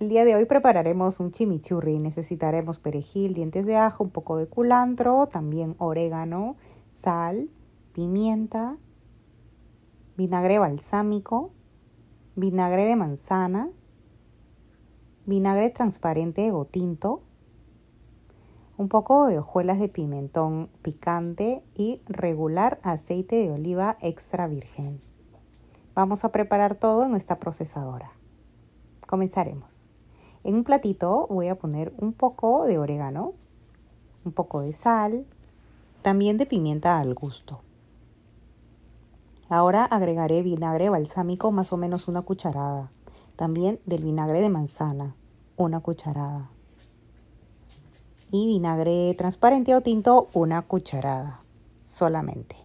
El día de hoy prepararemos un chimichurri. Necesitaremos perejil, dientes de ajo, un poco de culantro, también orégano, sal, pimienta, vinagre balsámico, vinagre de manzana, vinagre transparente o tinto, un poco de hojuelas de pimentón picante y regular aceite de oliva extra virgen. Vamos a preparar todo en nuestra procesadora. Comenzaremos. En un platito voy a poner un poco de orégano, un poco de sal, también de pimienta al gusto. Ahora agregaré vinagre balsámico más o menos una cucharada. También del vinagre de manzana, una cucharada. Y vinagre transparente o tinto, una cucharada solamente.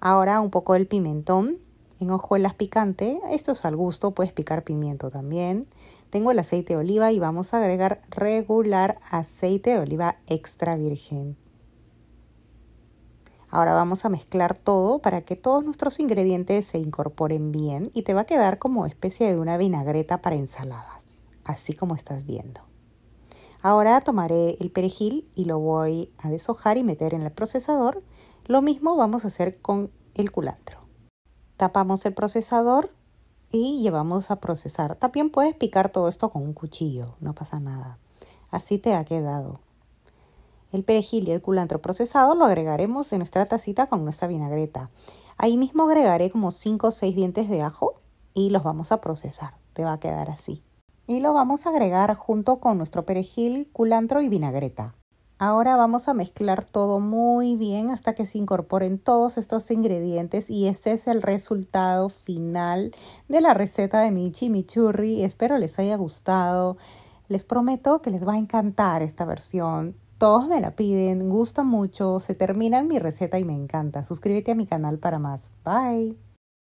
Ahora un poco del pimentón en hojuelas picante. Esto es al gusto, puedes picar pimiento también. Tengo el aceite de oliva y vamos a agregar regular aceite de oliva extra virgen. Ahora vamos a mezclar todo para que todos nuestros ingredientes se incorporen bien y te va a quedar como especie de una vinagreta para ensaladas, así como estás viendo. Ahora tomaré el perejil y lo voy a deshojar y meter en el procesador. Lo mismo vamos a hacer con el culantro. Tapamos el procesador y llevamos a procesar. También puedes picar todo esto con un cuchillo, no pasa nada. Así te ha quedado. El perejil y el culantro procesado lo agregaremos en nuestra tacita con nuestra vinagreta. Ahí mismo agregaré como 5 o 6 dientes de ajo y los vamos a procesar. Te va a quedar así. Y lo vamos a agregar junto con nuestro perejil, culantro y vinagreta. Ahora vamos a mezclar todo muy bien hasta que se incorporen todos estos ingredientes y ese es el resultado final de la receta de mi chimichurri. Espero les haya gustado. Les prometo que les va a encantar esta versión. Todos me la piden, gusta mucho, se termina mi receta y me encanta. Suscríbete a mi canal para más. Bye.